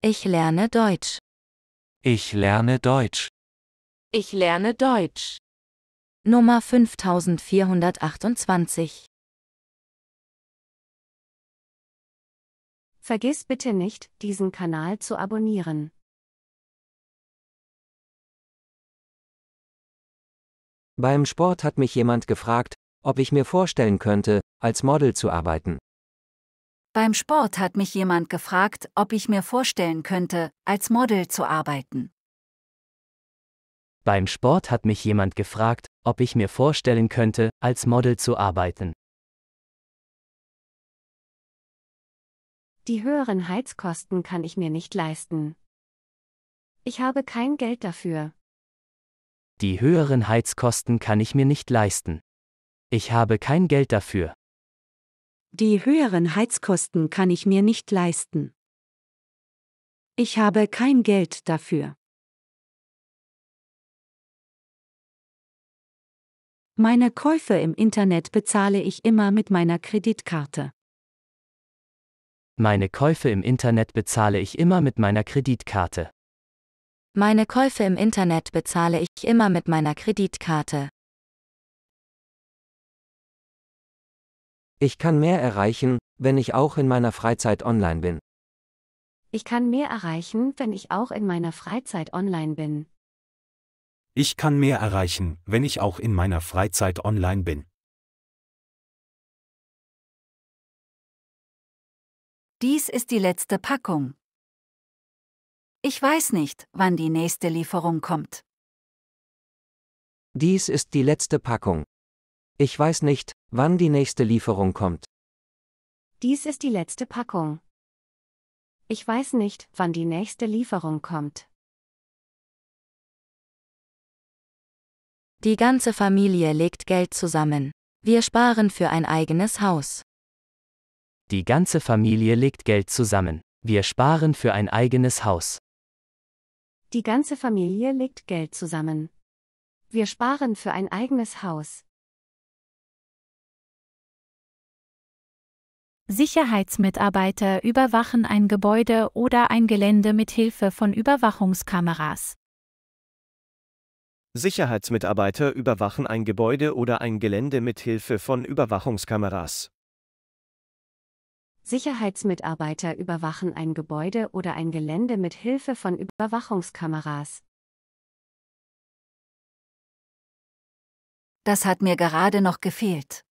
Ich lerne Deutsch. Ich lerne Deutsch. Ich lerne Deutsch. Nummer 5428. Vergiss bitte nicht, diesen Kanal zu abonnieren. Beim Sport hat mich jemand gefragt, ob ich mir vorstellen könnte, als Model zu arbeiten. Beim Sport hat mich jemand gefragt, ob ich mir vorstellen könnte, als Model zu arbeiten. Beim Sport hat mich jemand gefragt, ob ich mir vorstellen könnte, als Model zu arbeiten. Die höheren Heizkosten kann ich mir nicht leisten. Ich habe kein Geld dafür. Die höheren Heizkosten kann ich mir nicht leisten. Ich habe kein Geld dafür. Die höheren Heizkosten kann ich mir nicht leisten. Ich habe kein Geld dafür. Meine Käufe im Internet bezahle ich immer mit meiner Kreditkarte. Meine Käufe im Internet bezahle ich immer mit meiner Kreditkarte. Meine Käufe im Internet bezahle ich immer mit meiner Kreditkarte. Ich kann mehr erreichen, wenn ich auch in meiner Freizeit online bin. Ich kann mehr erreichen, wenn ich auch in meiner Freizeit online bin. Ich kann mehr erreichen, wenn ich auch in meiner Freizeit online bin. Dies ist die letzte Packung. Ich weiß nicht, wann die nächste Lieferung kommt. Dies ist die letzte Packung. Ich weiß nicht, wann die nächste Lieferung kommt. Dies ist die letzte Packung. Ich weiß nicht, wann die nächste Lieferung kommt. Die ganze Familie legt Geld zusammen. Wir sparen für ein eigenes Haus. Die ganze Familie legt Geld zusammen. Wir sparen für ein eigenes Haus. Die ganze Familie legt Geld zusammen. Wir sparen für ein eigenes Haus. Sicherheitsmitarbeiter überwachen ein Gebäude oder ein Gelände mit Hilfe von Überwachungskameras. Sicherheitsmitarbeiter überwachen ein Gebäude oder ein Gelände mit Hilfe von Überwachungskameras. Sicherheitsmitarbeiter überwachen ein Gebäude oder ein Gelände mit Hilfe von Überwachungskameras. Das hat mir gerade noch gefehlt.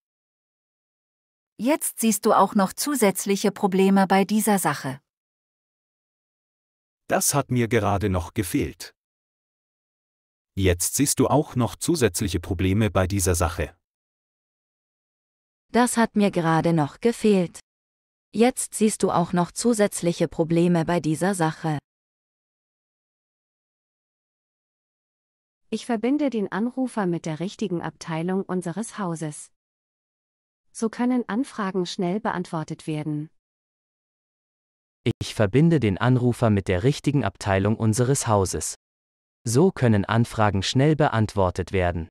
Jetzt siehst du auch noch zusätzliche Probleme bei dieser Sache. Das hat mir gerade noch gefehlt. Jetzt siehst du auch noch zusätzliche Probleme bei dieser Sache. Das hat mir gerade noch gefehlt. Jetzt siehst du auch noch zusätzliche Probleme bei dieser Sache. Ich verbinde den Anrufer mit der richtigen Abteilung unseres Hauses so können Anfragen schnell beantwortet werden. Ich verbinde den Anrufer mit der richtigen Abteilung unseres Hauses. So können Anfragen schnell beantwortet werden.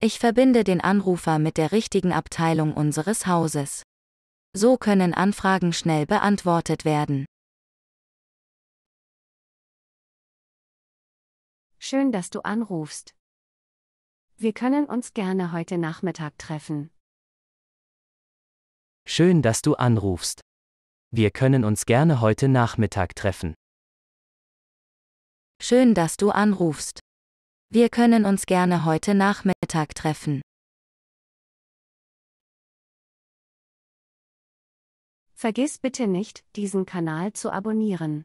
Ich verbinde den Anrufer mit der richtigen Abteilung unseres Hauses. So können Anfragen schnell beantwortet werden. Schön, dass du anrufst. Wir können uns gerne heute Nachmittag treffen. Schön, dass du anrufst. Wir können uns gerne heute Nachmittag treffen. Schön, dass du anrufst. Wir können uns gerne heute Nachmittag treffen. Vergiss bitte nicht, diesen Kanal zu abonnieren.